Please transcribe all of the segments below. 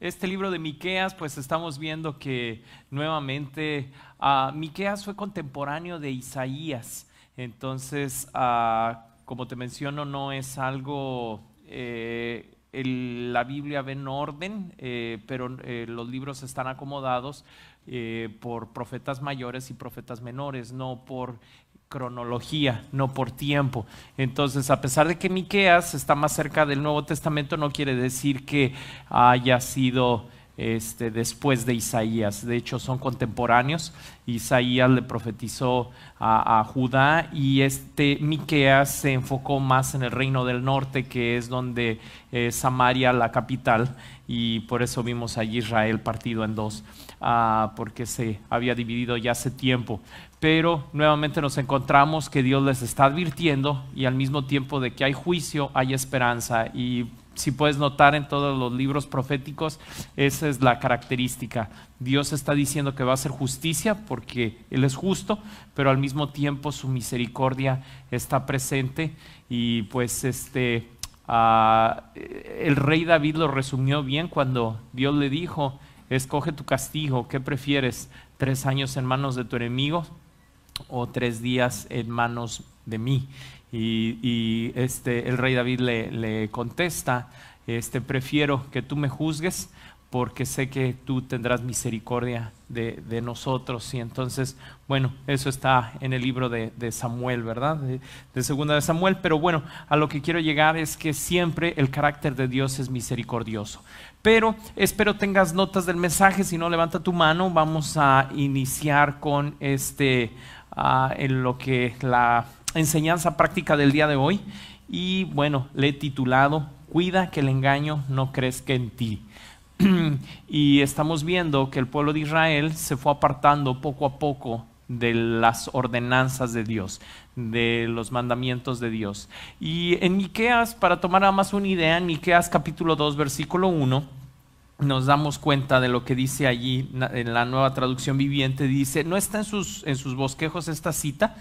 este libro de Miqueas, pues estamos viendo que nuevamente ah, Miqueas fue contemporáneo de Isaías. Entonces, ah, como te menciono, no es algo. Eh, la Biblia ve en orden, eh, pero eh, los libros están acomodados por profetas mayores y profetas menores, no por cronología, no por tiempo. Entonces, a pesar de que Miqueas está más cerca del Nuevo Testamento, no quiere decir que haya sido este, después de Isaías. De hecho, son contemporáneos. Isaías le profetizó a, Judá y este Miqueas se enfocó más en el reino del norte, que es donde eh, Samaria, la capital, y por eso vimos allí Israel partido en dos, ah, porque se había dividido ya hace tiempo pero nuevamente nos encontramos que Dios les está advirtiendo y al mismo tiempo de que hay juicio, hay esperanza. Y si puedes notar en todos los libros proféticos, esa es la característica. Dios está diciendo que va a hacer justicia porque Él es justo, pero al mismo tiempo su misericordia está presente y pues este... Ah, el rey David lo resumió bien cuando Dios le dijo, escoge tu castigo, ¿qué prefieres? ¿Tres años en manos de tu enemigo o tres días en manos de mí. Y, este, el rey David le, contesta, este, prefiero que tú me juzgues porque sé que tú tendrás misericordia de, nosotros. Y entonces, bueno, eso está en el libro de, Samuel, ¿verdad? de, segunda de Samuel. Pero bueno, a lo que quiero llegar es que siempre el carácter de Dios es misericordioso. Pero espero tengas notas del mensaje. Si no, levanta tu mano. Vamos a iniciar con este Ah, en lo que la enseñanza práctica del día de hoy. Y bueno, le he titulado Cuida que el engaño no crezca en ti. y estamos viendo que el pueblo de Israel se fue apartando poco a poco de las ordenanzas de Dios, de los mandamientos de Dios. Y en Miqueas, para tomar a más una idea, en Miqueas capítulo 2, versículo 1, nos damos cuenta de lo que dice allí en la nueva traducción viviente. Dice, no está en sus, en sus bosquejos esta cita,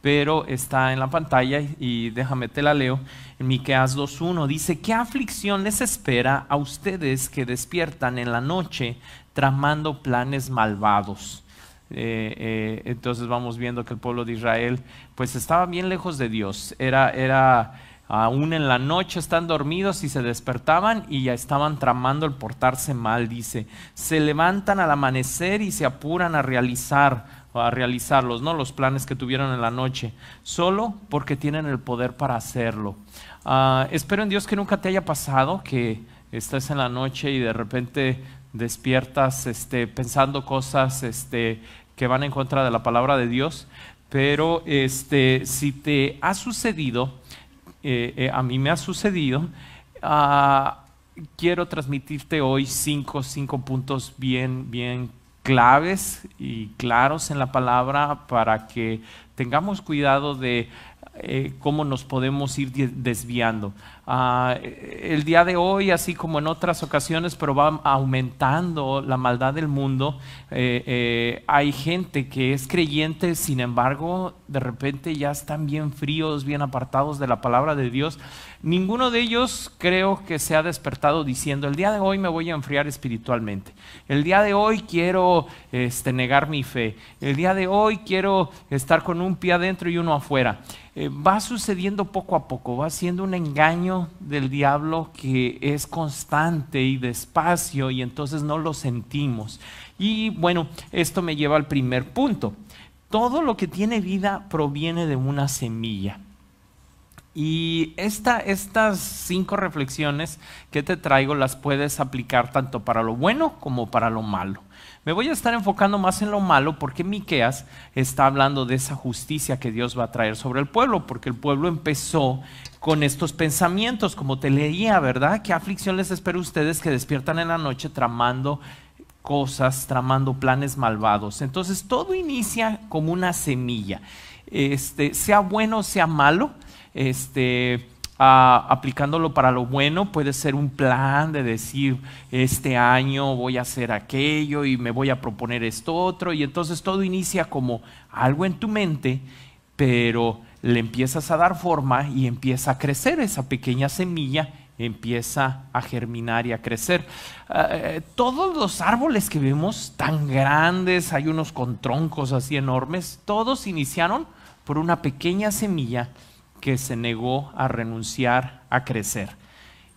pero está en la pantalla y déjame te la leo. En Miqueas 2.1 dice, ¿qué aflicción les espera a ustedes que despiertan en la noche tramando planes malvados? Eh, eh, entonces vamos viendo que el pueblo de Israel pues estaba bien lejos de Dios, era, era aún en la noche están dormidos y se despertaban y ya estaban tramando el portarse mal, dice. Se levantan al amanecer y se apuran a realizar a realizarlos, ¿no? Los planes que tuvieron en la noche, solo porque tienen el poder para hacerlo. Ah, espero en Dios que nunca te haya pasado que estés en la noche y de repente despiertas este, pensando cosas este, que van en contra de la palabra de Dios, pero este, si te ha sucedido, eh, eh, a mí me ha sucedido, ah, quiero transmitirte hoy cinco, cinco puntos bien, bien claves y claros en la palabra para que tengamos cuidado de eh, cómo nos podemos ir desviando. Ah, el día de hoy, así como en otras ocasiones, pero va aumentando la maldad del mundo. Eh, eh, hay gente que es creyente, sin embargo, de repente ya están bien fríos, bien apartados de la palabra de Dios. Ninguno de ellos creo que se ha despertado diciendo, el día de hoy me voy a enfriar espiritualmente. El día de hoy quiero este, negar mi fe. El día de hoy quiero estar con un pie adentro y uno afuera. Eh, va sucediendo poco a poco, va siendo un engaño del diablo que es constante y despacio y entonces no lo sentimos. Y bueno, esto me lleva al primer punto. Todo lo que tiene vida proviene de una semilla. Y esta, estas cinco reflexiones que te traigo las puedes aplicar tanto para lo bueno como para lo malo. Me voy a estar enfocando más en lo malo porque Miqueas está hablando de esa justicia que Dios va a traer sobre el pueblo, porque el pueblo empezó con estos pensamientos, como te leía, ¿verdad? ¿Qué aflicción les espera a ustedes que despiertan en la noche tramando cosas, tramando planes malvados? Entonces todo inicia como una semilla, este, sea bueno o sea malo, este, aplicándolo para lo bueno, puede ser un plan de decir, este año voy a hacer aquello y me voy a proponer esto otro, y entonces todo inicia como algo en tu mente, pero le empiezas a dar forma y empieza a crecer esa pequeña semilla empieza a germinar y a crecer. Ah, eh, todos los árboles que vemos tan grandes, hay unos con troncos así enormes, todos iniciaron por una pequeña semilla que se negó a renunciar a crecer.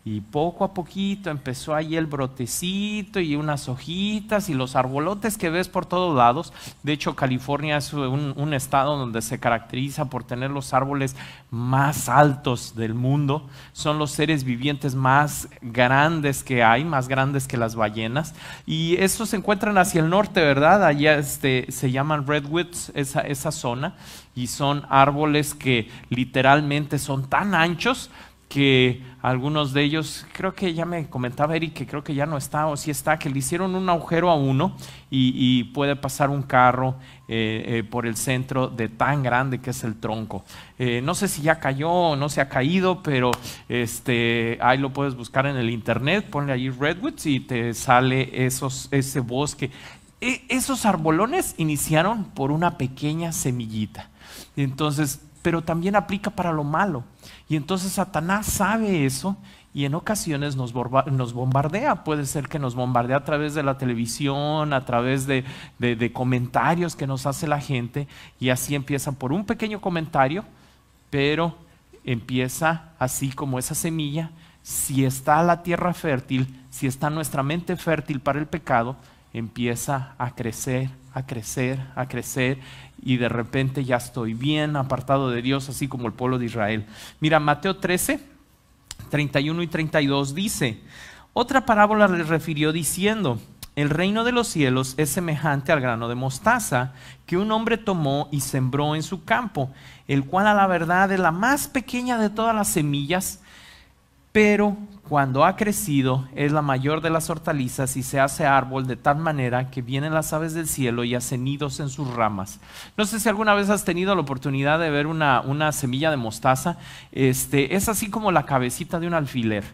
Y poco a poquito empezó ahí el brotecito y unas hojitas y los arbolotes que ves por todos lados. De hecho, California es un, estado donde se caracteriza por tener los árboles más altos del mundo. Son los seres vivientes más grandes que hay, más grandes que las ballenas. Y estos se encuentran hacia el norte, ¿verdad? Allá este, se llaman redwoods, esa, esa zona. Y son árboles que literalmente son tan anchos que algunos de ellos, creo que ya me comentaba Eric que creo que ya no está o sí está, que le hicieron un agujero a uno y, puede pasar un carro eh, eh, por el centro de tan grande que es el tronco. Eh, no sé si ya cayó o no se ha caído, pero este, ahí lo puedes buscar en el internet, ponle ahí Redwoods y te sale esos, ese bosque. E, esos arbolones iniciaron por una pequeña semillita. Entonces, pero también aplica para lo malo. Y entonces Satanás sabe eso y en ocasiones nos, bombardea. Puede ser que nos bombardea a través de la televisión, a través de, de, comentarios que nos hace la gente. Y así empieza por un pequeño comentario, pero empieza así como esa semilla. Si está la tierra fértil, si está nuestra mente fértil para el pecado, empieza a crecer a crecer, a crecer, y de repente ya estoy bien apartado de Dios, así como el pueblo de Israel. Mira, Mateo 13, 31 y 32 dice, otra parábola le refirió diciendo, el reino de los cielos es semejante al grano de mostaza que un hombre tomó y sembró en su campo, el cual a la verdad es la más pequeña de todas las semillas, pero cuando ha crecido es la mayor de las hortalizas y se hace árbol de tal manera que vienen las aves del cielo y hacen nidos en sus ramas. No sé si alguna vez has tenido la oportunidad de ver una, semilla de mostaza. Este, es así como la cabecita de un alfiler.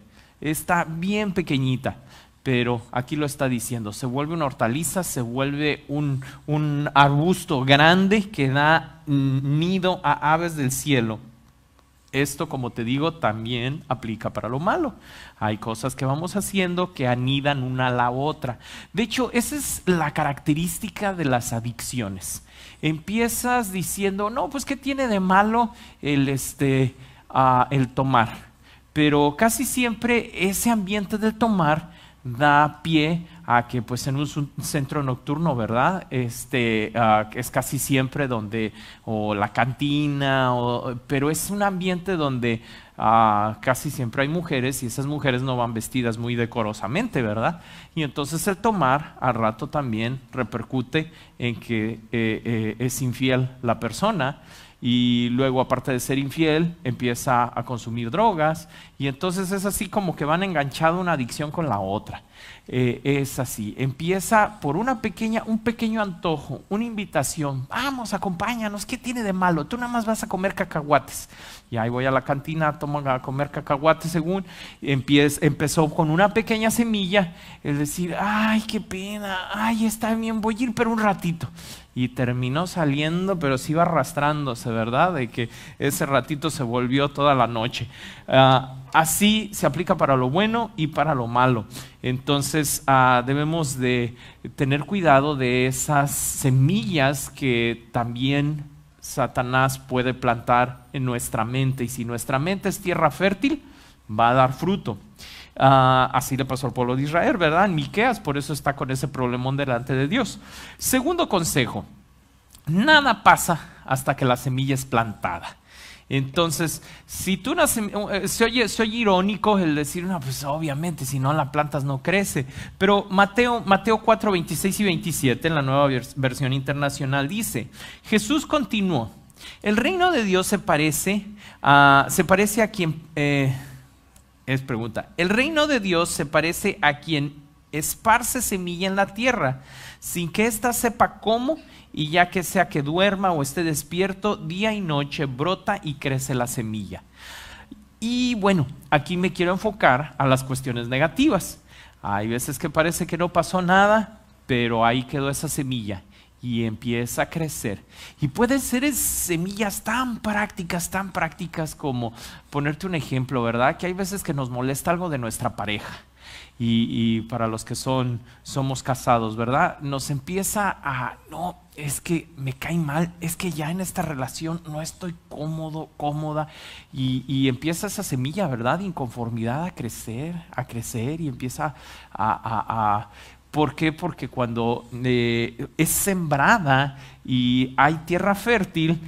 Está bien pequeñita pero aquí lo está diciendo, se vuelve una hortaliza, se vuelve un, arbusto grande que da nido a aves del cielo. Esto, como te digo, también aplica para lo malo. Hay cosas que vamos haciendo que anidan una a la otra. De hecho, esa es la característica de las adicciones. Empiezas diciendo, no, pues ¿qué tiene de malo el, este, ah, el tomar? Pero casi siempre ese ambiente del tomar da pie a a que pues en un centro nocturno, ¿verdad? Este, es casi siempre donde, o la cantina, o, pero es un ambiente donde casi siempre hay mujeres y esas mujeres no van vestidas muy decorosamente, ¿verdad? Y entonces el tomar al rato también repercute en que eh, eh, es infiel la persona y luego aparte de ser infiel empieza a consumir drogas y entonces es así como que van enganchado una adicción con la otra. Eh, es así, empieza por una pequeña, un pequeño antojo, una invitación, vamos, acompáñanos, ¿qué tiene de malo? Tú nada más vas a comer cacahuates. Y ahí voy a la cantina, tomo a comer cacahuates según, empezó con una pequeña semilla, Es decir, ay, qué pena, ay, está bien, voy a ir pero un ratito y terminó saliendo, pero se iba arrastrándose, ¿verdad? De que ese ratito se volvió toda la noche. Ah, así se aplica para lo bueno y para lo malo. Entonces ah, debemos de tener cuidado de esas semillas que también Satanás puede plantar en nuestra mente. Y si nuestra mente es tierra fértil, va a dar fruto. Ah, así le pasó al pueblo de Israel, ¿verdad? En Miqueas, por eso está con ese problemón delante de Dios. Segundo consejo, nada pasa hasta que la semilla es plantada. Entonces, si tú una eh, eh, se, oye, se irónico el decir, no, pues obviamente, si no la plantas no crece. Pero Mateo, Mateo 4, 26 y 27, en la nueva versión internacional, dice: Jesús continuó. El reino de Dios se parece a, se parece a quien. Eh, es pregunta. El reino de Dios se parece a quien esparce semilla en la tierra, sin que ésta sepa cómo, y ya que sea que duerma o esté despierto, día y noche brota y crece la semilla. Y bueno, aquí me quiero enfocar a las cuestiones negativas. Hay veces que parece que no pasó nada, pero ahí quedó esa semilla y empieza a crecer. Y puede ser semillas tan prácticas, tan prácticas como ponerte un ejemplo, ¿verdad? Que hay veces que nos molesta algo de nuestra pareja. Y, para los que son, somos casados, ¿verdad? Nos empieza a, no, es que me cae mal, es que ya en esta relación no estoy cómodo, cómoda, y, empieza esa semilla, ¿verdad? De inconformidad a crecer, a crecer, y empieza a, ¿Por qué? Porque cuando eh, es sembrada y hay tierra fértil,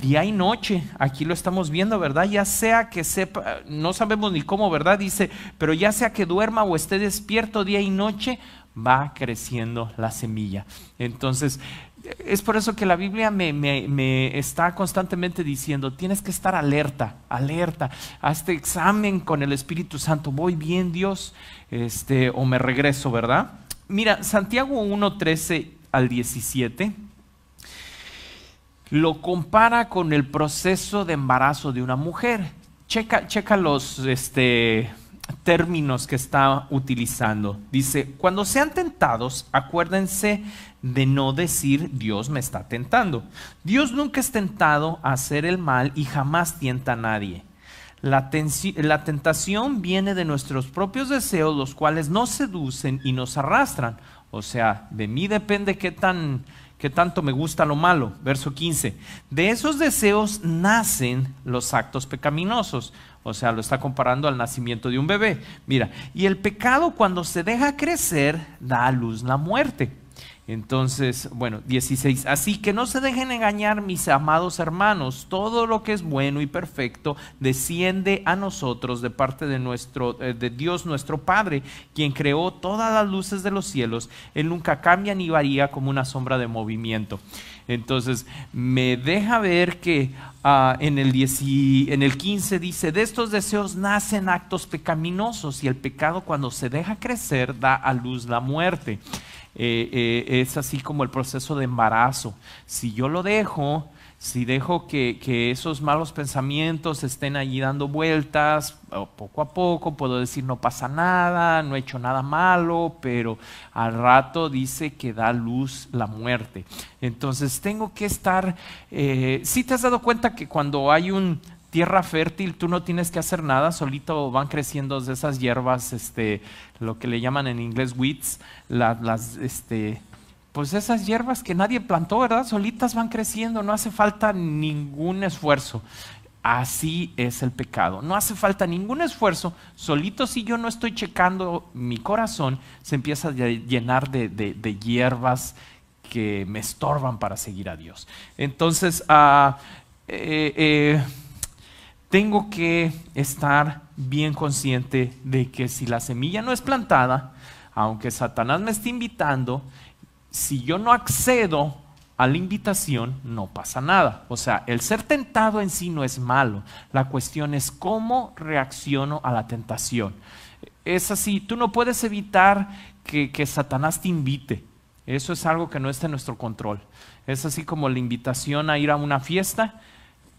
día y noche, aquí lo estamos viendo, ¿verdad? Ya sea que sepa, no sabemos ni cómo, ¿verdad? Dice, pero ya sea que duerma o esté despierto día y noche, va creciendo la semilla. Entonces, es por eso que la Biblia me, está constantemente diciendo, tienes que estar alerta, alerta, hazte examen con el Espíritu Santo, voy bien Dios, este, o me regreso, ¿verdad? Mira, Santiago 1, 13 al 17 lo compara con el proceso de embarazo de una mujer. Checa, checa los, este, términos que estaba utilizando. Dice, cuando sean tentados, acuérdense de no decir Dios me está tentando. Dios nunca es tentado a hacer el mal y jamás tienta a nadie. La, tentación viene de nuestros propios deseos, los cuales nos seducen y nos arrastran. O sea, de mí depende qué tan que tanto me gusta lo malo. Verso 15. De esos deseos nacen los actos pecaminosos. O sea, lo está comparando al nacimiento de un bebé. Mira, y el pecado cuando se deja crecer da a luz la muerte. Entonces, bueno, 16. Así que no se dejen engañar, mis amados hermanos. Todo lo que es bueno y perfecto desciende a nosotros de parte de, nuestro, eh, de Dios nuestro Padre, quien creó todas las luces de los cielos. Él nunca cambia ni varía como una sombra de movimiento. Entonces, me deja ver que ah, en, el en el 15 dice, de estos deseos nacen actos pecaminosos y el pecado cuando se deja crecer da a luz la muerte. Eh, eh, es así como el proceso de embarazo. Si yo lo dejo, si dejo que, esos malos pensamientos estén allí dando vueltas, poco a poco puedo decir no pasa nada, no he hecho nada malo, pero al rato dice que da luz la muerte. Entonces tengo que estar, eh, si te has dado cuenta que cuando hay un tierra fértil, tú no tienes que hacer nada, solito van creciendo esas hierbas, este, lo que le llaman en inglés weeds, las, este, pues esas hierbas que nadie plantó, ¿verdad? Solitas van creciendo, no hace falta ningún esfuerzo. Así es el pecado. No hace falta ningún esfuerzo. Solito si yo no estoy checando mi corazón, se empieza a llenar de, hierbas que me estorban para seguir a Dios. Entonces, ah, eh, eh, tengo que estar bien consciente de que si la semilla no es plantada, aunque Satanás me esté invitando, si yo no accedo a la invitación, no pasa nada. O sea, el ser tentado en sí no es malo. La cuestión es cómo reacciono a la tentación. Es así, tú no puedes evitar que, Satanás te invite. Eso es algo que no está en nuestro control. Es así como la invitación a ir a una fiesta,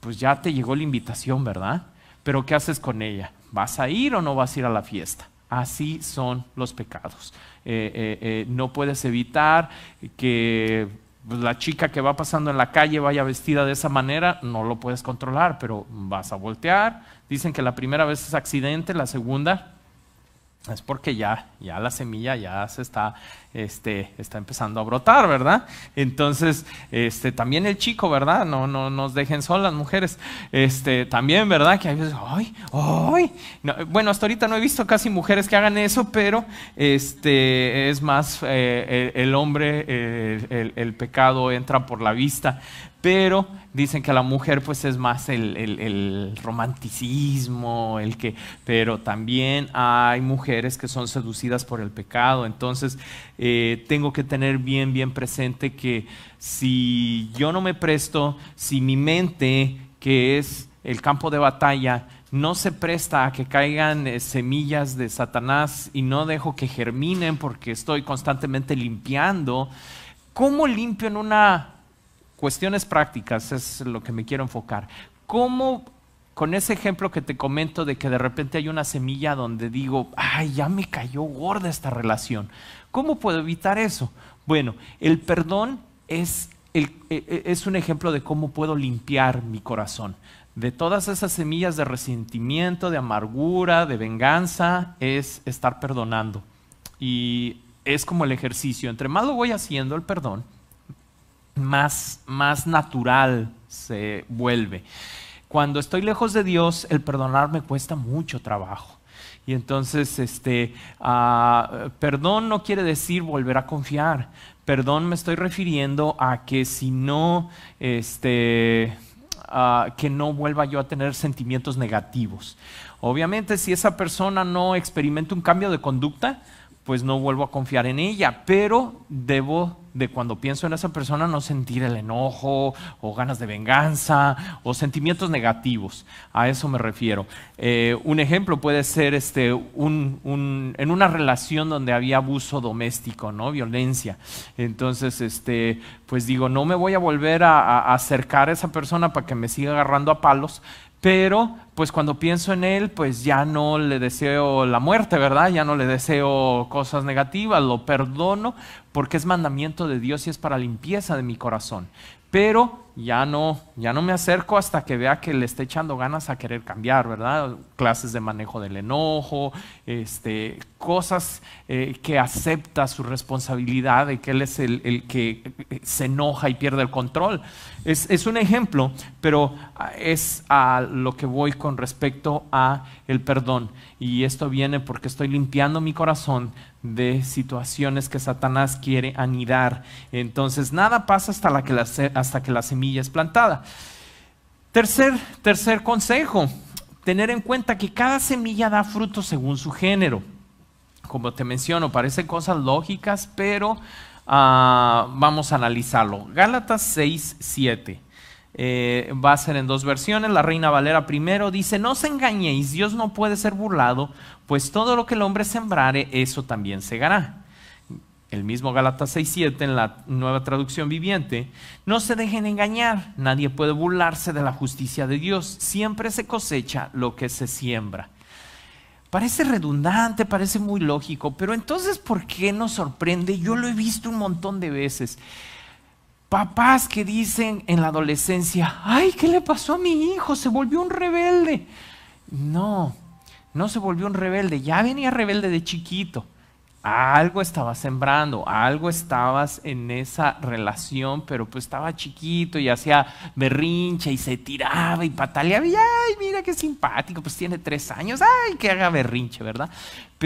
pues ya te llegó la invitación, ¿verdad? Pero ¿qué haces con ella? ¿Vas a ir o no vas a ir a la fiesta? Así son los pecados. Eh, eh, eh, no puedes evitar que la chica que va pasando en la calle vaya vestida de esa manera, no lo puedes controlar, pero vas a voltear. Dicen que la primera vez es accidente, la segunda es porque ya, ya la semilla ya se está, este, está empezando a brotar, ¿verdad? Entonces, este, también el chico, ¿verdad? No, no nos dejen solas, mujeres. Este, también, ¿verdad? Que hay veces, ¡ay! ¡ay! bueno, hasta ahorita no he visto casi mujeres que hagan eso, pero este, es más eh, el, hombre, eh, el, el, pecado entra por la vista pero dicen que la mujer pues es más el, romanticismo, el que, pero también hay mujeres que son seducidas por el pecado, entonces eh, tengo que tener bien, bien presente que si yo no me presto, si mi mente, que es el campo de batalla, no se presta a que caigan eh, semillas de Satanás y no dejo que germinen porque estoy constantemente limpiando, ¿cómo limpio en una cuestiones prácticas es lo que me quiero enfocar. ¿Cómo con ese ejemplo que te comento de que de repente hay una semilla donde digo, ay, ya me cayó gorda esta relación? ¿Cómo puedo evitar eso? Bueno, el perdón es, el, e, e, es un ejemplo de cómo puedo limpiar mi corazón de todas esas semillas de resentimiento, de amargura, de venganza, es estar perdonando. Y es como el ejercicio, entre más lo voy haciendo el perdón, más, más natural se vuelve. Cuando estoy lejos de Dios, el perdonar me cuesta mucho trabajo. Y entonces, este, ah, perdón no quiere decir volver a confiar. Perdón me estoy refiriendo a que si no, este, ah, que no vuelva yo a tener sentimientos negativos. Obviamente, si esa persona no experimenta un cambio de conducta, pues no vuelvo a confiar en ella, pero debo de cuando pienso en esa persona no sentir el enojo o ganas de venganza o sentimientos negativos. A eso me refiero. Eh, un ejemplo puede ser este, en una relación donde había abuso doméstico, ¿no? violencia. Entonces, este, pues digo, no me voy a volver a, a acercar a esa persona para que me siga agarrando a palos, pero pues cuando pienso en él, pues ya no le deseo la muerte, ¿verdad? Ya no le deseo cosas negativas, lo perdono porque es mandamiento de Dios y es para limpieza de mi corazón. Pero ya no, ya no me acerco hasta que vea que le esté echando ganas a querer cambiar, ¿verdad? Clases de manejo del enojo, este, cosas eh, que acepta su responsabilidad de que él es el, el que eh, se enoja y pierde el control. Es, es, un ejemplo, pero es a lo que voy con respecto a el perdón. Y esto viene porque estoy limpiando mi corazón de situaciones que Satanás quiere anidar. Entonces, nada pasa hasta, la que, la, hasta que la semilla es plantada. Tercer, tercer consejo, tener en cuenta que cada semilla da fruto según su género. Como te menciono, parecen cosas lógicas, pero ah, vamos a analizarlo. Gálatas 6, eh, va a ser en dos versiones. La Reina Valera primero dice, no os engañéis, Dios no puede ser burlado, pues todo lo que el hombre sembrare, eso también se ganará El mismo Galatas 6.7 en la nueva traducción viviente, no se dejen engañar, nadie puede burlarse de la justicia de Dios, siempre se cosecha lo que se siembra. Parece redundante, parece muy lógico, pero entonces, ¿por qué nos sorprende? Yo lo he visto un montón de veces. Papás que dicen en la adolescencia, ay, ¿qué le pasó a mi hijo? Se volvió un rebelde. No, no se volvió un rebelde, ya venía rebelde de chiquito. Algo estaba sembrando, algo estabas en esa relación, pero pues estaba chiquito y hacía berrinche y se tiraba y pataleaba y ay, mira qué simpático, pues tiene tres años, ay, que haga berrinche, ¿verdad?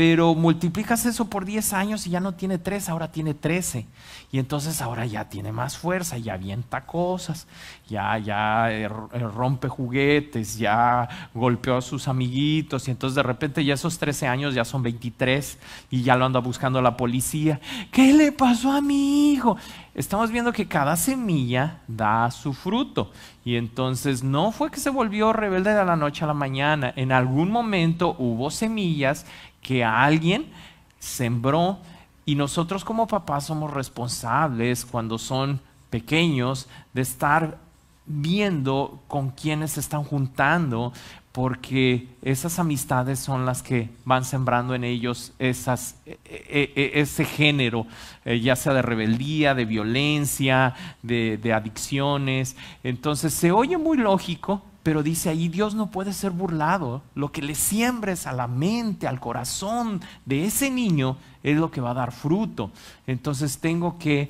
pero multiplicas eso por 10 años y ya no tiene 3, ahora tiene 13. Y entonces ahora ya tiene más fuerza, ya avienta cosas, ya, ya eh, eh, rompe juguetes, ya golpeó a sus amiguitos y entonces de repente ya esos 13 años ya son 23 y ya lo anda buscando la policía. ¿Qué le pasó a mi hijo? Estamos viendo que cada semilla da su fruto y entonces no fue que se volvió rebelde de la noche a la mañana, en algún momento hubo semillas que alguien sembró y nosotros como papás somos responsables cuando son pequeños de estar viendo con quienes se están juntando porque esas amistades son las que van sembrando en ellos e, e, e, ese género, eh, ya sea de rebeldía, de violencia, de adicciones. Entonces se oye muy lógico, pero dice ahí, Dios no puede ser burlado. Lo que le siembres a la mente, al corazón de ese niño, es lo que va a dar fruto. Entonces tengo que,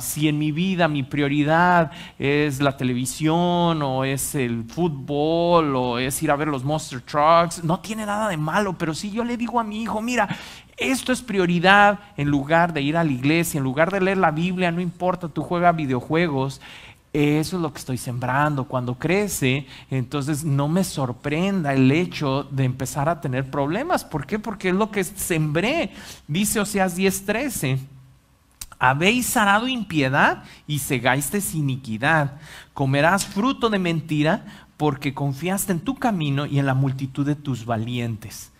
si en mi vida mi prioridad es la televisión o es el fútbol o es ir a ver los Monster Trucks, no tiene nada de malo, pero si yo le digo a mi hijo, mira, esto es prioridad en lugar de ir a la iglesia, en lugar de leer la Biblia, no importa, tú juegas videojuegos, eso es lo que estoy sembrando. Cuando crece, entonces no me sorprenda el hecho de empezar a tener problemas. ¿Por qué? Porque es lo que sembré. Dice Oseas 10:13. Habéis sarado impiedad y sin iniquidad. Comerás fruto de mentira porque confiaste en tu camino y en la multitud de tus valientes.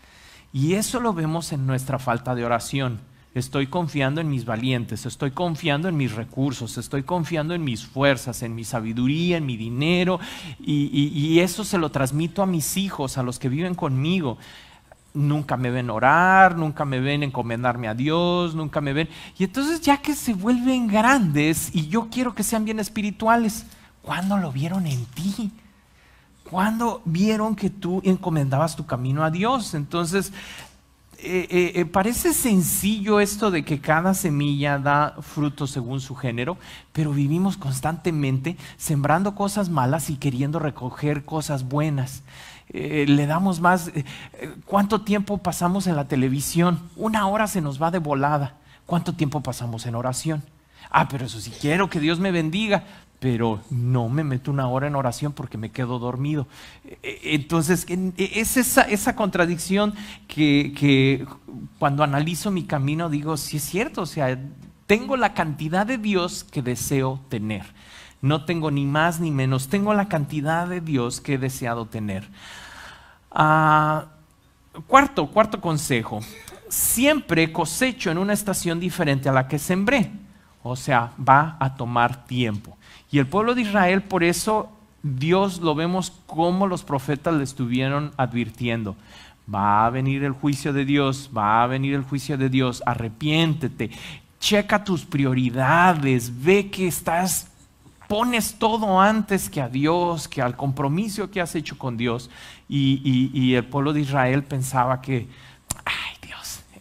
Y eso lo vemos en nuestra falta de oración estoy confiando en mis valientes, estoy confiando en mis recursos, estoy confiando en mis fuerzas, en mi sabiduría, en mi dinero, y, eso se lo transmito a mis hijos, a los que viven conmigo nunca me ven orar, nunca me ven encomendarme a Dios, nunca me ven. Y entonces ya que se vuelven grandes y yo quiero que sean bien espirituales, ¿cuándo lo vieron en ti? ¿Cuándo vieron que tú encomendabas tu camino a Dios? Entonces eh, eh, eh, parece sencillo esto de que cada semilla da fruto según su género, pero vivimos constantemente sembrando cosas malas y queriendo recoger cosas buenas. Eh, le damos más... ¿Cuánto tiempo pasamos en la televisión? Una hora se nos va de volada. ¿Cuánto tiempo pasamos en oración? Ah, pero eso sí quiero que Dios me bendiga, pero no me meto una hora en oración porque me quedo dormido. E, e, entonces, e, es esa, esa contradicción que, cuando analizo mi camino digo, sí es cierto, o sea, tengo la cantidad de Dios que deseo tener. No tengo ni más ni menos, tengo la cantidad de Dios que he deseado tener. Ah, cuarto, cuarto consejo. Siempre cosecho en una estación diferente a la que sembré. O sea, va a tomar tiempo. Y el pueblo de Israel, por eso Dios lo vemos como los profetas le estuvieron advirtiendo. Va a venir el juicio de Dios, va a venir el juicio de Dios, arrepiéntete, checa tus prioridades, ve que estás, pones todo antes que a Dios, que al compromiso que has hecho con Dios. Y, y el pueblo de Israel pensaba que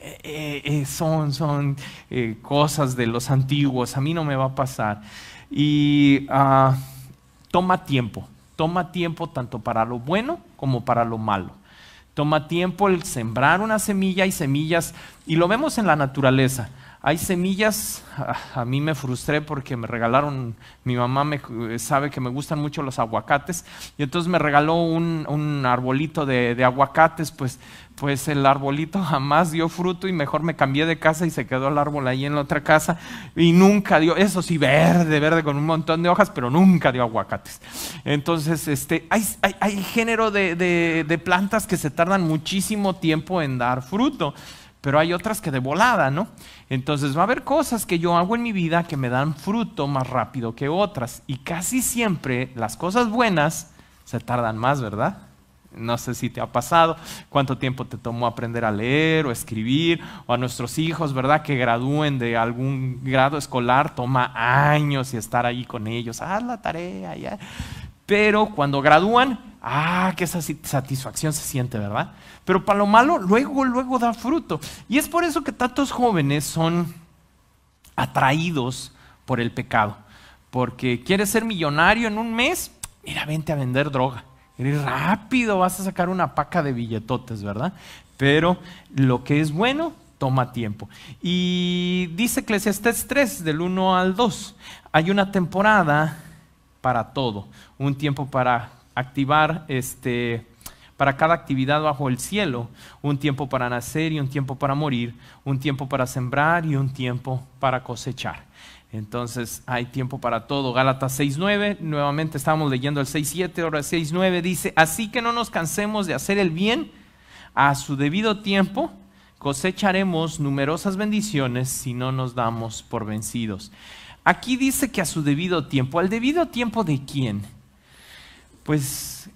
eh, eh, son, eh, cosas de los antiguos, a mí no me va a pasar. Y ah, toma tiempo, toma tiempo tanto para lo bueno como para lo malo. Toma tiempo el sembrar una semilla y semillas, y lo vemos en la naturaleza. Hay semillas, a mí me frustré porque me regalaron, mi mamá me, sabe que me gustan mucho los aguacates, y entonces me regaló un, arbolito de, aguacates, pues, pues el arbolito jamás dio fruto y mejor me cambié de casa y se quedó el árbol ahí en la otra casa y nunca dio, eso sí, verde, verde con un montón de hojas, pero nunca dio aguacates. Entonces, este, hay, hay, género de plantas que se tardan muchísimo tiempo en dar fruto pero hay otras que de volada, ¿no? Entonces va a haber cosas que yo hago en mi vida que me dan fruto más rápido que otras. Y casi siempre las cosas buenas se tardan más, ¿verdad? No sé si te ha pasado, cuánto tiempo te tomó aprender a leer o escribir, o a nuestros hijos, ¿verdad? Que gradúen de algún grado escolar, toma años y estar ahí con ellos, haz la tarea, ya pero cuando gradúan, ah, qué satisfacción se siente, ¿verdad? Pero para lo malo, luego, luego da fruto. Y es por eso que tantos jóvenes son atraídos por el pecado. Porque quieres ser millonario en un mes, mira, vente a vender droga. Y rápido vas a sacar una paca de billetotes, ¿verdad? Pero lo que es bueno toma tiempo. Y dice Eclesiastes 3, del 1 al 2, hay una temporada para todo, un tiempo para activar este para cada actividad bajo el cielo, un tiempo para nacer y un tiempo para morir, un tiempo para sembrar y un tiempo para cosechar. Entonces hay tiempo para todo. Gálatas 6.9, nuevamente estamos leyendo el 6.7, ahora 6.9 dice, así que no nos cansemos de hacer el bien a su debido tiempo, cosecharemos numerosas bendiciones si no nos damos por vencidos. Aquí dice que a su debido tiempo. ¿Al debido tiempo de quién? Pues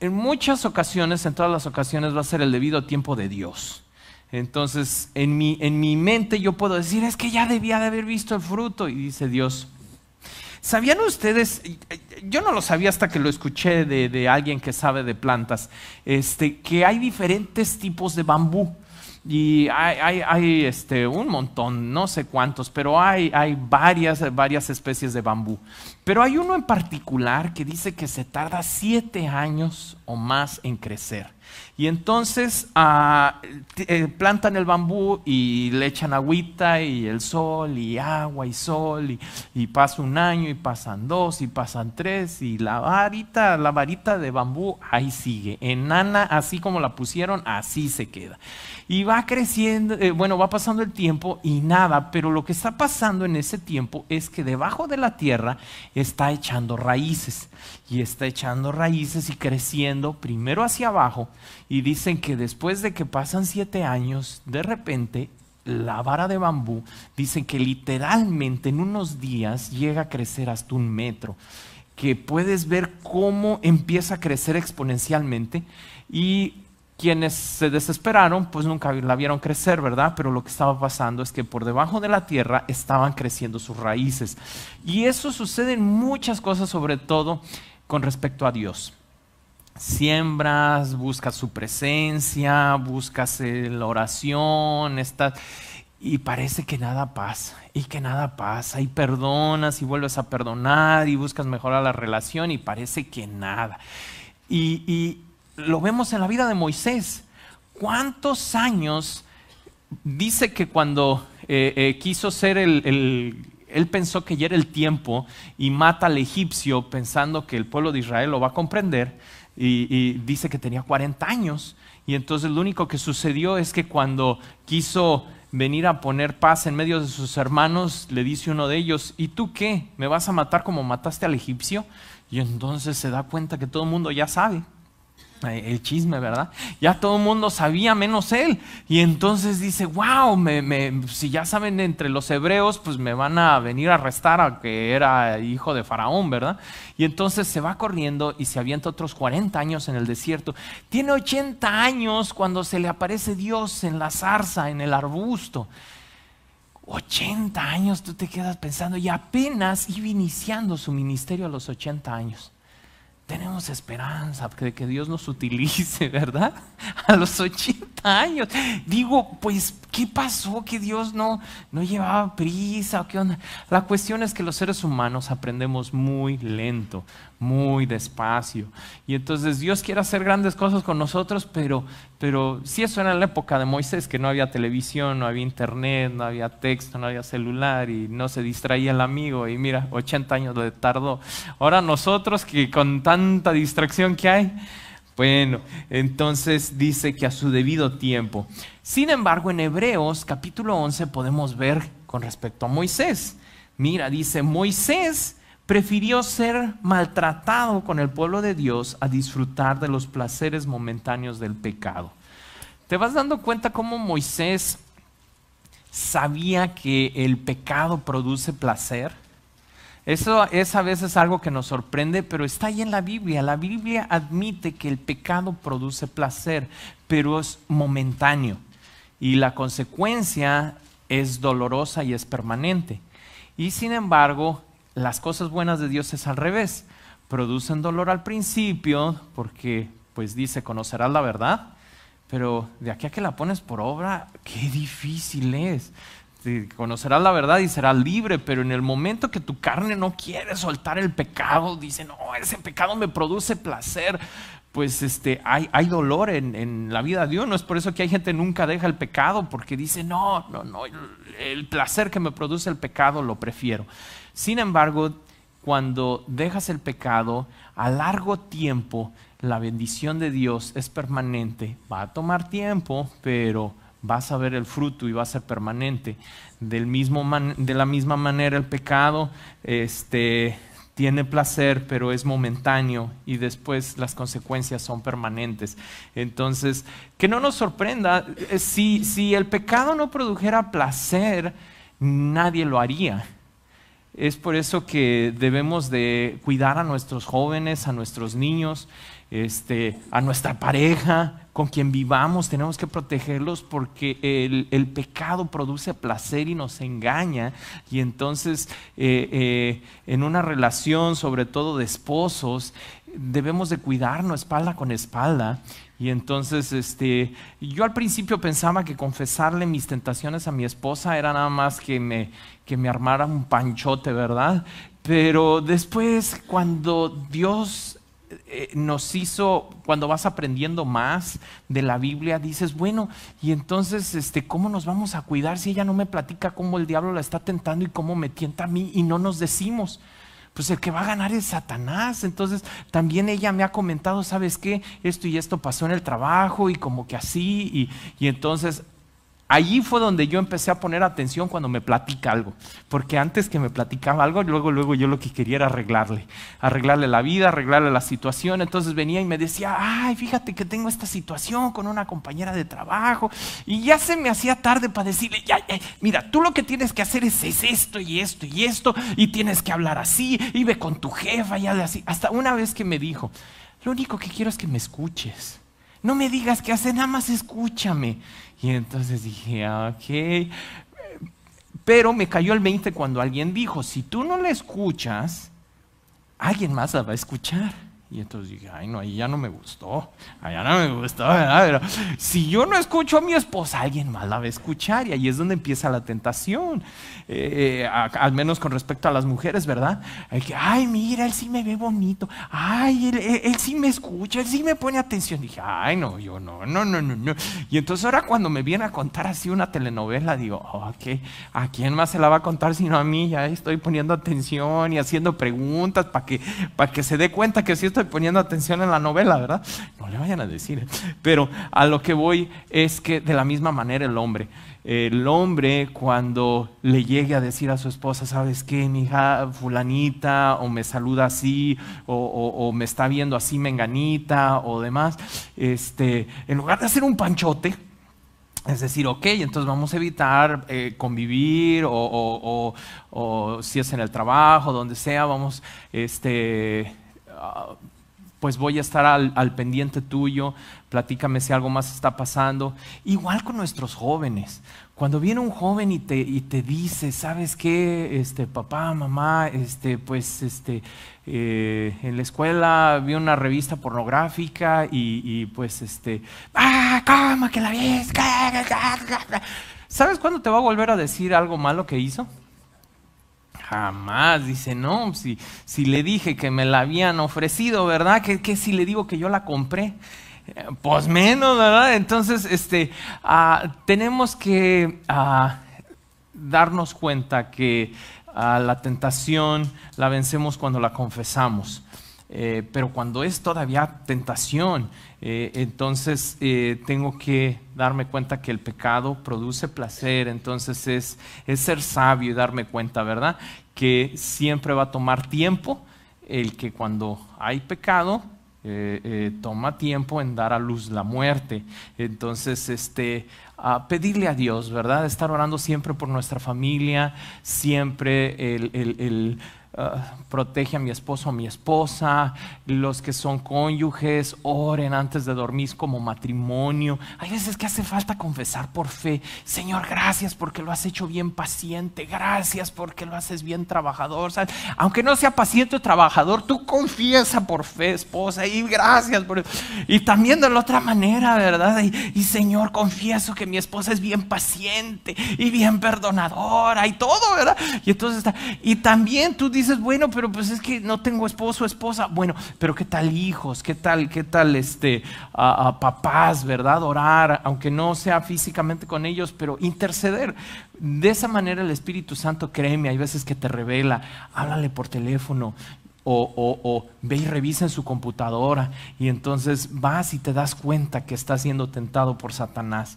en muchas ocasiones, en todas las ocasiones va a ser el debido tiempo de Dios. Entonces, en mi, en mi mente yo puedo decir, es que ya debía de haber visto el fruto. Y dice Dios, ¿Sabían ustedes? Yo no lo sabía hasta que lo escuché de, alguien que sabe de plantas, este, que hay diferentes tipos de bambú y hay, hay, este, un montón, no sé cuántos, pero hay, hay varias, varias especies de bambú. Pero hay uno en particular que dice que se tarda siete años o más en crecer. Y entonces ah, eh, plantan el bambú y le echan agüita y el sol y agua y sol y, pasa un año y pasan dos y pasan tres y la varita, la varita de bambú ahí sigue, enana así como la pusieron, así se queda. Y va creciendo, eh, bueno, va pasando el tiempo y nada, pero lo que está pasando en ese tiempo es que debajo de la tierra está echando raíces y está echando raíces y creciendo primero hacia abajo y dicen que después de que pasan siete años, de repente la vara de bambú, dicen que literalmente en unos días llega a crecer hasta un metro, que puedes ver cómo empieza a crecer exponencialmente y quienes se desesperaron, pues nunca la vieron crecer, ¿verdad? Pero lo que estaba pasando es que por debajo de la tierra estaban creciendo sus raíces. Y eso sucede en muchas cosas, sobre todo con respecto a Dios siembras, buscas su presencia, buscas eh, la oración, estás y parece que nada pasa y que nada pasa y perdonas y vuelves a perdonar y buscas mejorar la relación y parece que nada. Y, lo vemos en la vida de Moisés. ¿Cuántos años dice que cuando eh, eh, quiso ser el, el él pensó que ya era el tiempo y mata al egipcio pensando que el pueblo de Israel lo va a comprender y, dice que tenía 40 años. Y entonces lo único que sucedió es que cuando quiso venir a poner paz en medio de sus hermanos, le dice uno de ellos, ¿y tú qué? ¿Me vas a matar como mataste al egipcio? Y entonces se da cuenta que todo el mundo ya sabe eh, el chisme, ¿verdad? Ya todo el mundo sabía menos él. Y entonces dice, wow, si ya saben entre los hebreos, pues me van a venir a arrestar a que era hijo de Faraón, ¿verdad? Y entonces se va corriendo y se avienta otros 40 años en el desierto. Tiene 80 años cuando se le aparece Dios en la zarza, en el arbusto. 80 años tú te quedas pensando y apenas iba iniciando su ministerio a los 80 años tenemos esperanza de que Dios nos utilice, ¿verdad? A los 80 años. Digo, pues, ¿qué pasó? Que Dios no, no llevaba prisa. ¿Qué onda? La cuestión es que los seres humanos aprendemos muy lento muy despacio. Y entonces Dios quiere hacer grandes cosas con nosotros, pero, pero si eso era en la época de Moisés, que no había televisión, no había internet, no había texto, no había celular y no se distraía el amigo y mira, 80 años le tardó. Ahora nosotros que con tanta distracción que hay, bueno, entonces dice que a su debido tiempo. Sin embargo, en Hebreos capítulo 11 podemos ver con respecto a Moisés. Mira, dice Moisés prefirió ser maltratado con el pueblo de Dios a disfrutar de los placeres momentáneos del pecado. ¿Te vas dando cuenta cómo Moisés sabía que el pecado produce placer? Eso es a veces algo que nos sorprende, pero está ahí en la Biblia. La Biblia admite que el pecado produce placer, pero es momentáneo. Y la consecuencia es dolorosa y es permanente. Y sin embargo, las cosas buenas de Dios es al revés. Producen dolor al principio porque, pues dice, conocerás la verdad, pero de aquí a que la pones por obra, qué difícil es. conocerás la verdad y serás libre, pero en el momento que tu carne no quiere soltar el pecado, dice, no, ese pecado me produce placer, pues este, hay, hay dolor en, en, la vida de Dios. No es por eso que hay gente que nunca deja el pecado, porque dice, no, no, no, el placer que me produce el pecado lo prefiero. Sin embargo, cuando dejas el pecado, a largo tiempo la bendición de Dios es permanente. Va a tomar tiempo, pero vas a ver el fruto y va a ser permanente. de la misma manera el pecado este, tiene placer, pero es momentáneo y después las consecuencias son permanentes. Entonces, que no nos sorprenda, eh, si el pecado no produjera placer, nadie lo haría. Es por eso que debemos de cuidar a nuestros jóvenes, a nuestros niños, este, a nuestra pareja, con quien vivamos, tenemos que protegerlos porque el, pecado produce placer y nos engaña. Y entonces eh, eh, en una relación, sobre todo de esposos, debemos de cuidarnos espalda con espalda y entonces, este, yo al principio pensaba que confesarle mis tentaciones a mi esposa era nada más que me, que me armara un panchote, ¿verdad? Pero después, cuando Dios eh, nos hizo, cuando vas aprendiendo más de la Biblia, dices, bueno, y entonces, este, ¿cómo nos vamos a cuidar si ella no me platica cómo el diablo la está tentando y cómo me tienta a mí y no nos decimos? pues el que va a ganar es Satanás. Entonces también ella me ha comentado, ¿sabes qué? Esto y esto pasó en el trabajo y como que así. Y, y entonces Allí fue donde yo empecé a poner atención cuando me platica algo, porque antes que me platicaba algo, luego luego yo lo que quería era arreglarle, arreglarle la vida, arreglarle la situación, entonces venía y me decía, "Ay, fíjate que tengo esta situación con una compañera de trabajo" y ya se me hacía tarde para decirle, ya, mira, tú lo que tienes que hacer es, esto y esto y esto y tienes que hablar así y ve con tu jefa y así." Hasta una vez que me dijo, "Lo único que quiero es que me escuches." no me digas que hace nada más escúchame. Y entonces dije, ok. Pero me cayó el 20 cuando alguien dijo, si tú no la escuchas, alguien más la va a escuchar. Y entonces dije, ay, no, ahí ya no me gustó, Ahí ya no me gustó, ¿verdad? si yo no escucho a mi esposa, alguien más la va a escuchar y ahí es donde empieza la tentación, eh, eh, al menos con respecto a las mujeres, ¿verdad? Hay que, ay, mira, él sí me ve bonito, ay, él, él, sí me escucha, él sí me pone atención. Dije, ay, no, yo no, no, no, no, no. Y entonces ahora cuando me viene a contar así una telenovela, digo, oh, ok, ¿a quién más se la va a contar sino a mí? Ya estoy poniendo atención y haciendo preguntas para que, para que se dé cuenta que si estoy poniendo atención en la novela, ¿verdad? No le vayan a decir. Pero a lo que voy es que de la misma manera el hombre, el hombre cuando le llegue a decir a su esposa, ¿sabes qué, mi hija fulanita? O me saluda así, o, me está viendo así menganita, o demás, este, en lugar de hacer un panchote, es decir, ok, entonces vamos a evitar eh, convivir o, o, si es en el trabajo, donde sea, vamos, este, pues voy a estar al, pendiente tuyo, platícame si algo más está pasando. Igual con nuestros jóvenes. Cuando viene un joven y te, y te dice, ¿sabes qué? Este, papá, mamá, este, pues este, eh, en la escuela vi una revista pornográfica y, pues este, ¡ah, cómo que la ¿Sabes cuándo te va a volver a decir algo malo que hizo? Jamás, dice, no, si, si le dije que me la habían ofrecido, ¿verdad? que, si le digo que yo la compré? Eh, pues menos, ¿verdad? Entonces, este, ah, tenemos que ah, darnos cuenta que a ah, la tentación la vencemos cuando la confesamos. Eh, pero cuando es todavía tentación, eh, entonces eh, tengo que darme cuenta que el pecado produce placer, entonces es, ser sabio y darme cuenta, ¿verdad? Que siempre va a tomar tiempo el que cuando hay pecado, toma tiempo en dar a luz la muerte. Entonces, este, pedirle a Dios, ¿verdad? Estar orando siempre por nuestra familia, siempre el Ah, protege a mi esposo o mi esposa, los que son cónyuges, oren antes de dormir como matrimonio. Hay veces que hace falta confesar por fe, Señor, gracias porque lo has hecho bien paciente, gracias porque lo haces bien trabajador. Aunque no sea paciente o trabajador, tú confiesa por fe, esposa, y gracias por... Y también de la otra manera, ¿verdad? Y, Señor, confieso que mi esposa es bien paciente y bien perdonadora y todo, ¿verdad? Y entonces está... Y también tú dices, bueno, pero pues es que no tengo esposo, o esposa. Bueno, pero qué tal hijos, qué tal, qué tal este, papás, ¿verdad? Orar, aunque no sea físicamente con ellos, pero interceder. De esa manera el Espíritu Santo, créeme, hay veces que te revela, háblale por teléfono, o, o, ve y revisa en su computadora y entonces vas y te das cuenta que estás siendo tentado por Satanás.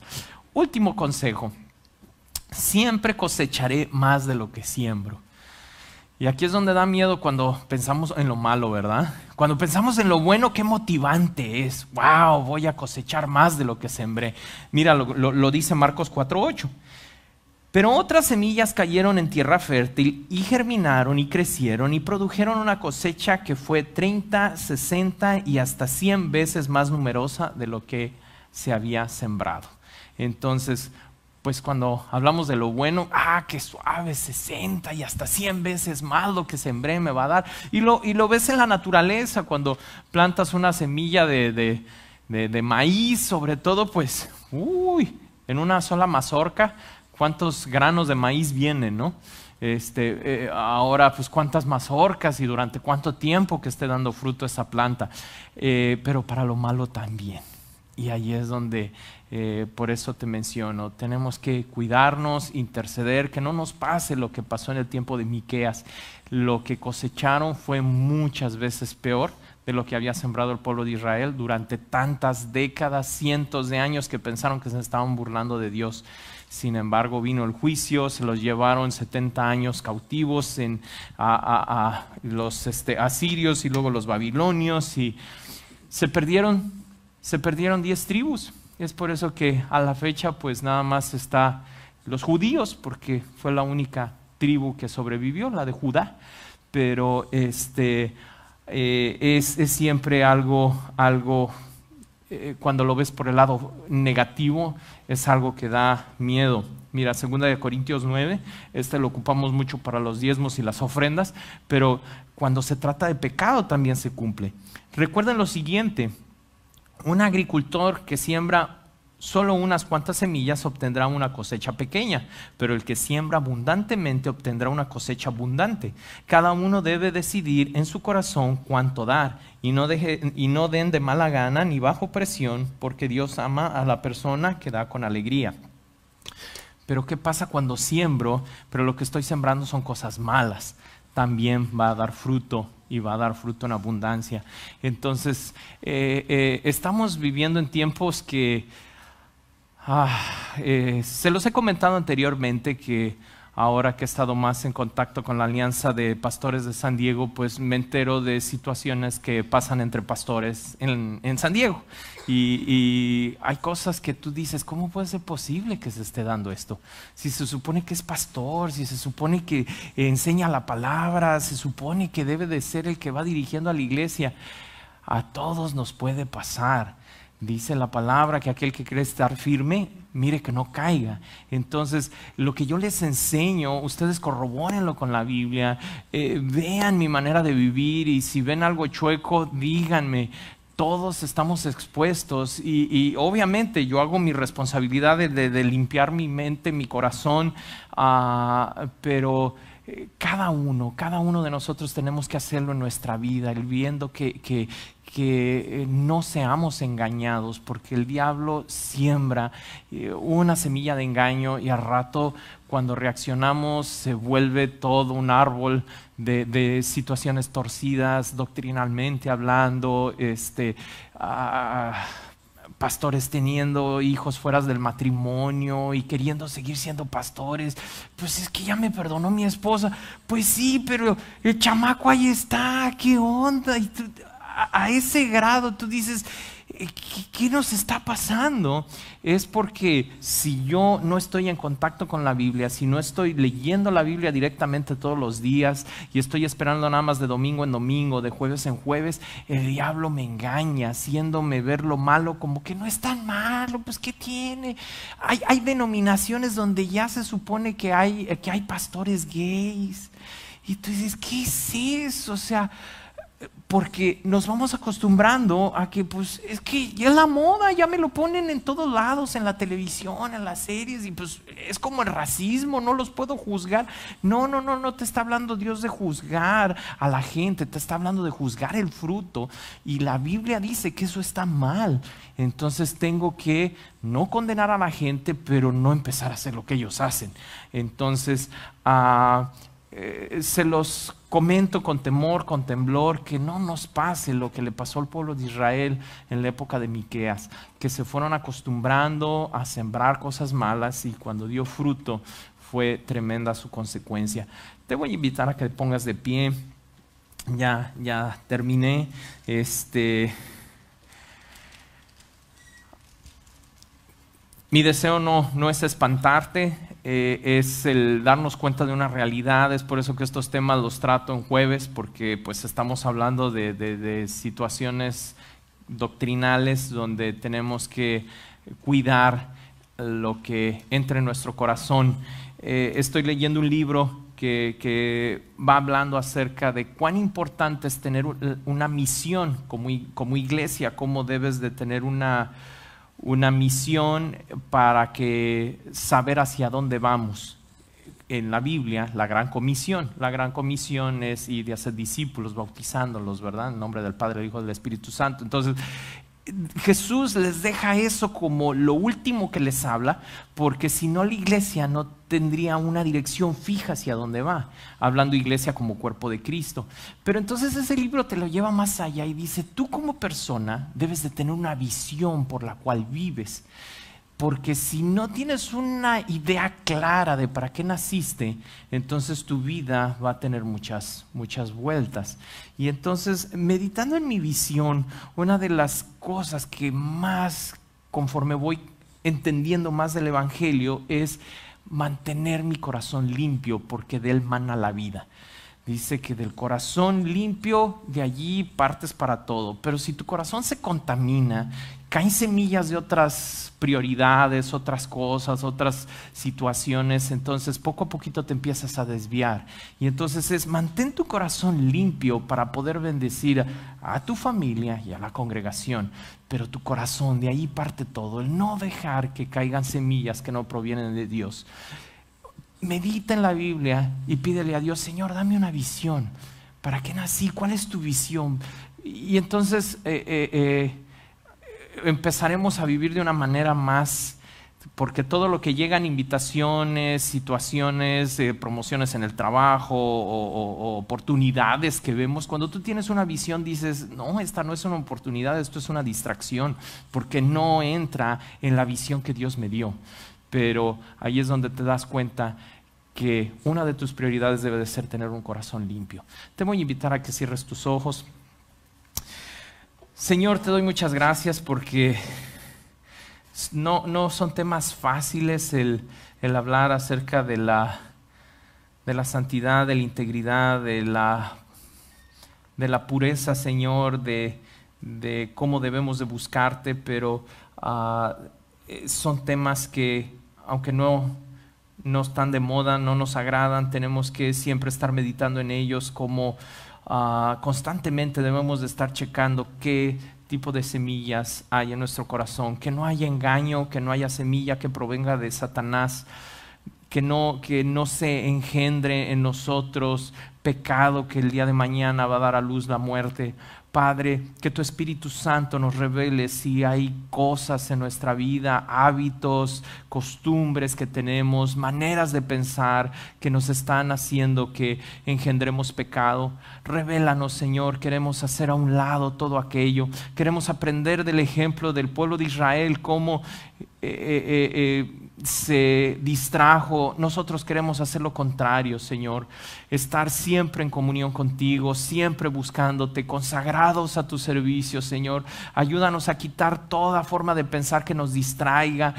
Último consejo, siempre cosecharé más de lo que siembro. Y aquí es donde da miedo cuando pensamos en lo malo, ¿verdad? Cuando pensamos en lo bueno, qué motivante es. ¡Wow! Voy a cosechar más de lo que sembré. Mira, lo, dice Marcos 4.8. Pero otras semillas cayeron en tierra fértil y germinaron y crecieron y produjeron una cosecha que fue 30, 60 y hasta 100 veces más numerosa de lo que se había sembrado. Entonces, pues cuando hablamos de lo bueno, ah, qué suave, 60 y hasta 100 veces más lo que sembré me va a dar. Y lo, y lo ves en la naturaleza, cuando plantas una semilla de, maíz, sobre todo, pues, uy, en una sola mazorca, cuántos granos de maíz vienen, ¿no? Este, eh, ahora, pues cuántas mazorcas y durante cuánto tiempo que esté dando fruto esa planta. Eh, pero para lo malo también. Y ahí es donde eh, por eso te menciono, tenemos que cuidarnos, interceder, que no nos pase lo que pasó en el tiempo de Miqueas. Lo que cosecharon fue muchas veces peor de lo que había sembrado el pueblo de Israel durante tantas décadas, cientos de años que pensaron que se estaban burlando de Dios. Sin embargo, vino el juicio, se los llevaron 70 años cautivos en, a, los este, asirios y luego los babilonios y se perdieron, se perdieron 10 tribus es por eso que a la fecha pues nada más está los judíos, porque fue la única tribu que sobrevivió, la de Judá, pero este, eh, es, siempre algo, algo eh, cuando lo ves por el lado negativo, es algo que da miedo. Mira, segunda de Corintios 9, este lo ocupamos mucho para los diezmos y las ofrendas, pero cuando se trata de pecado también se cumple. Recuerden lo siguiente, un agricultor que siembra solo unas cuantas semillas obtendrá una cosecha pequeña, pero el que siembra abundantemente obtendrá una cosecha abundante. Cada uno debe decidir en su corazón cuánto dar y no, den de mala gana ni bajo presión, porque Dios ama a la persona que da con alegría. Pero ¿qué pasa cuando siembro, pero lo que estoy sembrando son cosas malas? También va a dar fruto y va a dar fruto en abundancia. Entonces, eh, eh, estamos viviendo en tiempos que, ah, eh, se los he comentado anteriormente, que ahora que he estado más en contacto con la Alianza de Pastores de San Diego, pues me entero de situaciones que pasan entre pastores en, San Diego. Y, y, hay cosas que tú dices, ¿cómo puede ser posible que se esté dando esto? Si se supone que es pastor, si se supone que enseña la palabra, se supone que debe de ser el que va dirigiendo a la iglesia. A todos nos puede pasar Dice la palabra que aquel que cree estar firme, mire que no caiga. Entonces, lo que yo les enseño, ustedes corrobórenlo con la Biblia, eh, vean mi manera de vivir y si ven algo chueco, díganme. Todos estamos expuestos y, obviamente yo hago mi responsabilidad de, limpiar mi mente, mi corazón, ah, pero eh, cada uno, cada uno de nosotros tenemos que hacerlo en nuestra vida, el viendo que, que eh, no seamos engañados, porque el diablo siembra eh, una semilla de engaño y al rato cuando reaccionamos se vuelve todo un árbol de, situaciones torcidas, doctrinalmente hablando, este, pastores teniendo hijos fuera del matrimonio y queriendo seguir siendo pastores. Pues es que ya me perdonó mi esposa. Pues sí, pero el chamaco ahí está, ¿qué onda? a, ese grado tú dices, eh, ¿qué, nos está pasando? Es porque si yo no estoy en contacto con la Biblia, si no estoy leyendo la Biblia directamente todos los días y estoy esperando nada más de domingo en domingo, de jueves en jueves, el diablo me engaña haciéndome ver lo malo como que no es tan malo, pues ¿qué tiene? Hay, denominaciones donde ya se supone que hay, que hay pastores gays. Y tú dices, ¿qué es eso? O sea, porque nos vamos acostumbrando a que, pues, es que ya es la moda, ya me lo ponen en todos lados, en la televisión, en las series, y pues es como el racismo, no los puedo juzgar. No, no, no, no te está hablando Dios de juzgar a la gente, te está hablando de juzgar el fruto, y la Biblia dice que eso está mal. Entonces tengo que no condenar a la gente, pero no empezar a hacer lo que ellos hacen. Entonces, a ah, eh, se los comento con temor, con temblor, que no nos pase lo que le pasó al pueblo de Israel en la época de Miqueas, que se fueron acostumbrando a sembrar cosas malas y cuando dio fruto fue tremenda su consecuencia. Te voy a invitar a que te pongas de pie. Ya, ya terminé. Este. Mi deseo no, no es espantarte, eh, es el darnos cuenta de una realidad, es por eso que estos temas los trato en jueves, porque pues estamos hablando de, situaciones doctrinales donde tenemos que cuidar lo que entra en nuestro corazón. Eh, estoy leyendo un libro que, va hablando acerca de cuán importante es tener una misión como, como iglesia, cómo debes de tener una una misión para que saber hacia dónde vamos. En la Biblia, la gran comisión, la gran comisión es ir a hacer discípulos, bautizándolos, ¿verdad? En nombre del Padre, del Hijo, y del Espíritu Santo. Entonces, Jesús les deja eso como lo último que les habla, porque si no la iglesia no tendría una dirección fija hacia dónde va, hablando iglesia como cuerpo de Cristo. Pero entonces ese libro te lo lleva más allá y dice, tú como persona debes de tener una visión por la cual vives. Porque si no tienes una idea clara de para qué naciste, entonces tu vida va a tener muchas, muchas vueltas. Y entonces, meditando en mi visión, una de las cosas que más, conforme voy entendiendo más del Evangelio, es mantener mi corazón limpio, porque de él mana la vida. Dice que del corazón limpio de allí partes para todo. Pero si tu corazón se contamina, caen semillas de otras prioridades, otras cosas, otras situaciones, entonces poco a poquito te empiezas a desviar. Y entonces es, mantén tu corazón limpio para poder bendecir a tu familia y a la congregación. Pero tu corazón, de ahí parte todo, el no dejar que caigan semillas que no provienen de Dios medita en la Biblia y pídele a Dios, Señor, dame una visión. ¿Para qué nací? ¿Cuál es tu visión? Y entonces eh, eh, eh, empezaremos a vivir de una manera más, porque todo lo que llegan invitaciones, situaciones, promociones en el trabajo o, oportunidades que vemos, cuando tú tienes una visión dices, no, esta no es una oportunidad, esto es una distracción, porque no entra en la visión que Dios me dio pero ahí es donde te das cuenta que una de tus prioridades debe de ser tener un corazón limpio. Te voy a invitar a que cierres tus ojos. Señor, te doy muchas gracias porque no, no son temas fáciles el, hablar acerca de la, de la santidad, de la integridad, de la, de la pureza, Señor, de, de cómo debemos de buscarte, pero ah, eh, son temas que aunque no, no están de moda, no nos agradan, tenemos que siempre estar meditando en ellos, como ah, constantemente debemos de estar checando qué tipo de semillas hay en nuestro corazón, que no haya engaño, que no haya semilla que provenga de Satanás, que no, que no se engendre en nosotros pecado que el día de mañana va a dar a luz la muerte. Padre, que tu Espíritu Santo nos revele si hay cosas en nuestra vida, hábitos, costumbres que tenemos, maneras de pensar que nos están haciendo que engendremos pecado. Revélanos, Señor, queremos hacer a un lado todo aquello. Queremos aprender del ejemplo del pueblo de Israel, cómo eh, eh, eh, se distrajo. Nosotros queremos hacer lo contrario, Señor. Estar siempre en comunión contigo, siempre buscándote, consagrados a tu servicio, Señor. Ayúdanos a quitar toda forma de pensar que nos distraiga.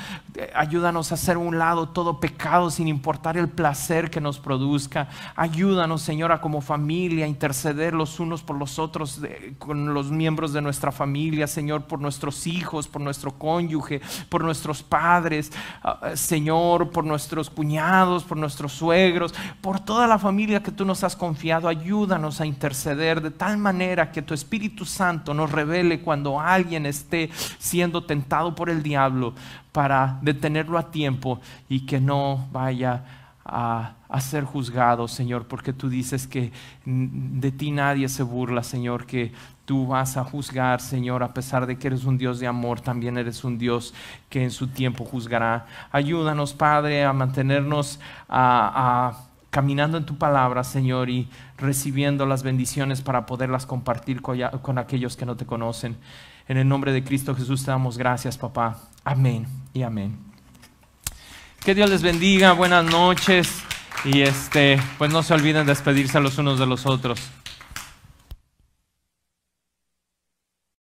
Ayúdanos a hacer un lado todo pecado sin importar el placer que nos produzca. Ayúdanos, Señor, a como familia, interceder los unos por los otros, con los miembros de nuestra familia, Señor, por nuestros hijos, por nuestro cónyuge, por nuestros padres, ah, eh, Señor, por nuestros cuñados, por nuestros suegros, por toda la familia que tú nos has confiado. Ayúdanos a interceder de tal manera que tu Espíritu Santo nos revele cuando alguien esté siendo tentado por el diablo para detenerlo a tiempo y que no vaya a, ser juzgado, Señor, porque tú dices que de ti nadie se burla, Señor, que tú vas a juzgar, Señor, a pesar de que eres un Dios de amor, también eres un Dios que en su tiempo juzgará. Ayúdanos, Padre, a mantenernos caminando en tu palabra, Señor, y recibiendo las bendiciones para poderlas compartir con, aquellos que no te conocen. En el nombre de Cristo Jesús te damos gracias, papá. Amén y amén. Que Dios les bendiga, buenas noches y este, pues no se olviden despedirse los unos de los otros.